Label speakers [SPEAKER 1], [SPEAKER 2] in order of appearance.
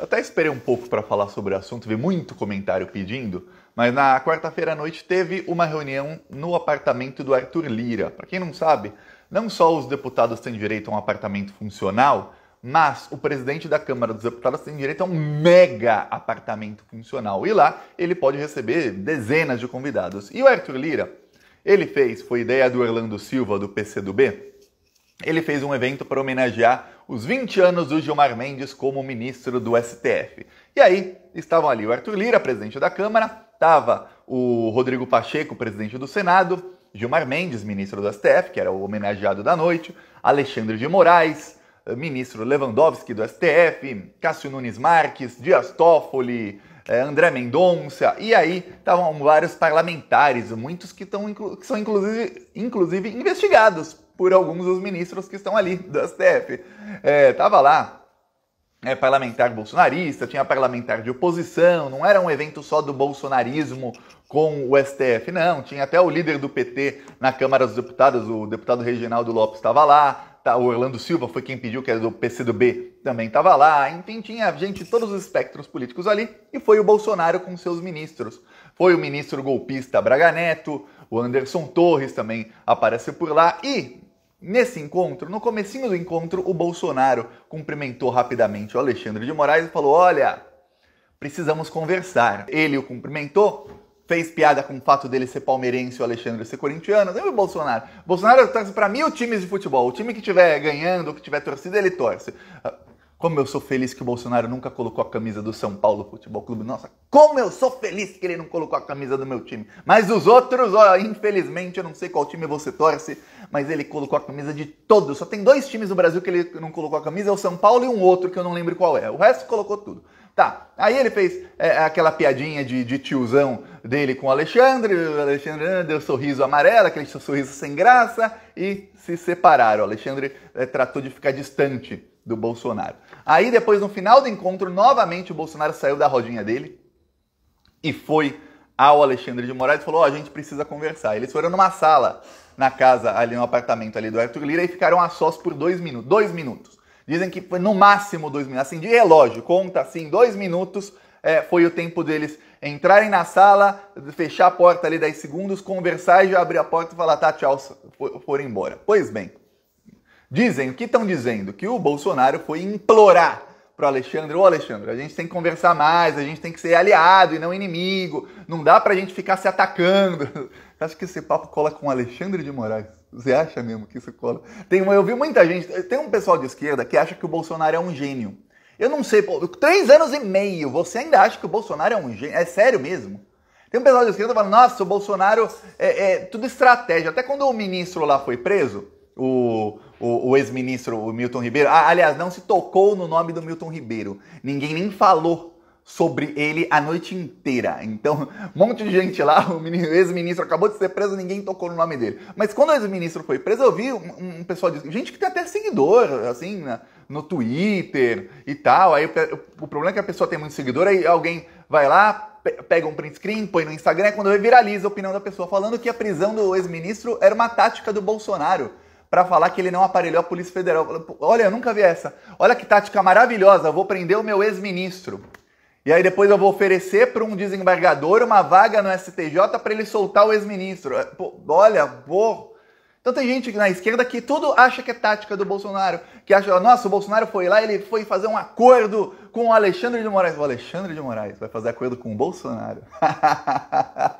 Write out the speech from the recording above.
[SPEAKER 1] Eu até esperei um pouco para falar sobre o assunto, vi muito comentário pedindo, mas na quarta-feira à noite teve uma reunião no apartamento do Arthur Lira. Para quem não sabe, não só os deputados têm direito a um apartamento funcional, mas o presidente da Câmara dos Deputados tem direito a um mega apartamento funcional. E lá ele pode receber dezenas de convidados. E o Arthur Lira, ele fez, foi ideia do Orlando Silva, do PCdoB, ele fez um evento para homenagear os 20 anos do Gilmar Mendes como ministro do STF. E aí estavam ali o Arthur Lira, presidente da Câmara, estava o Rodrigo Pacheco, presidente do Senado, Gilmar Mendes, ministro do STF, que era o homenageado da noite, Alexandre de Moraes, eh, ministro Lewandowski do STF, Cássio Nunes Marques, Dias Toffoli, eh, André Mendonça, e aí estavam vários parlamentares, muitos que, tão, que são inclusive, inclusive investigados por alguns dos ministros que estão ali do STF. É, tava lá é, parlamentar bolsonarista, tinha parlamentar de oposição, não era um evento só do bolsonarismo com o STF, não. Tinha até o líder do PT na Câmara dos Deputados, o deputado Reginaldo Lopes estava lá, tá, o Orlando Silva foi quem pediu, que era do PCdoB, também estava lá. Enfim, tinha gente de todos os espectros políticos ali e foi o Bolsonaro com seus ministros. Foi o ministro golpista Braga Neto, o Anderson Torres também apareceu por lá e Nesse encontro, no comecinho do encontro, o Bolsonaro cumprimentou rapidamente o Alexandre de Moraes e falou: "Olha, precisamos conversar". Ele o cumprimentou, fez piada com o fato dele ser palmeirense e o Alexandre ser corintiano. Lembra o Bolsonaro? Bolsonaro torce para mil times de futebol. O time que tiver ganhando, que tiver torcida, ele torce. Como eu sou feliz que o Bolsonaro nunca colocou a camisa do São Paulo Futebol Clube. Nossa, como eu sou feliz que ele não colocou a camisa do meu time. Mas os outros, ó, infelizmente, eu não sei qual time você torce, mas ele colocou a camisa de todos. Só tem dois times no Brasil que ele não colocou a camisa, é o São Paulo e um outro que eu não lembro qual é. O resto colocou tudo. Tá, aí ele fez é, aquela piadinha de, de, tiozão dele com o Alexandre, o Alexandre ah, deu sorriso amarelo, aquele sorriso sem graça, e se separaram. O Alexandre é, tratou de ficar distante do Bolsonaro. Aí depois, no final do encontro, novamente o Bolsonaro saiu da rodinha dele e foi ao Alexandre de Moraes e falou: Ó, oh, a gente precisa conversar. Eles foram numa sala na casa, ali no apartamento ali do Arthur Lira e ficaram a sós por dois minutos. Dois minutos. Dizem que foi no máximo dois minutos. Assim, de relógio, conta assim, dois minutos é, foi o tempo deles entrarem na sala, fechar a porta ali 10 segundos, conversar e já abrir a porta e falar, tá, tchau, foram embora. Pois bem, dizem, o que estão dizendo? Que o Bolsonaro foi implorar para o Alexandre, ô Alexandre, a gente tem que conversar mais, a gente tem que ser aliado e não inimigo, não dá para a gente ficar se atacando. Acho que esse papo cola com o Alexandre de Moraes. Você acha mesmo que isso cola? Tem, eu vi muita gente, tem um pessoal de esquerda que acha que o Bolsonaro é um gênio. Eu não sei, pô, três anos e meio, você ainda acha que o Bolsonaro é um gênio? É sério mesmo? Tem um pessoal de esquerda falando, nossa, o Bolsonaro é, é tudo estratégia. Até quando o ministro lá foi preso, o, o, o ex-ministro Milton Ribeiro. Ah, aliás, não se tocou no nome do Milton Ribeiro. Ninguém nem falou sobre ele a noite inteira. Então, um monte de gente lá, o ex-ministro acabou de ser preso, ninguém tocou no nome dele. Mas quando o ex-ministro foi preso, eu vi um, um pessoal dizendo gente que tem até seguidor, assim, na, no Twitter e tal. Aí o, o, problema é que a pessoa tem muito seguidor, aí alguém vai lá, pe pega um print screen, põe no Instagram, e quando viraliza a opinião da pessoa falando que a prisão do ex-ministro era uma tática do Bolsonaro para falar que ele não aparelhou a Polícia Federal. Olha, eu nunca vi essa. Olha que tática maravilhosa, eu vou prender o meu ex-ministro. E aí depois eu vou oferecer para um desembargador uma vaga no STJ para ele soltar o ex-ministro. É, olha, vou. Então tem gente na esquerda que tudo acha que é tática do Bolsonaro, que acha, nossa, o Bolsonaro foi lá, ele foi fazer um acordo com o Alexandre de Moraes. O Alexandre de Moraes vai fazer acordo com o Bolsonaro.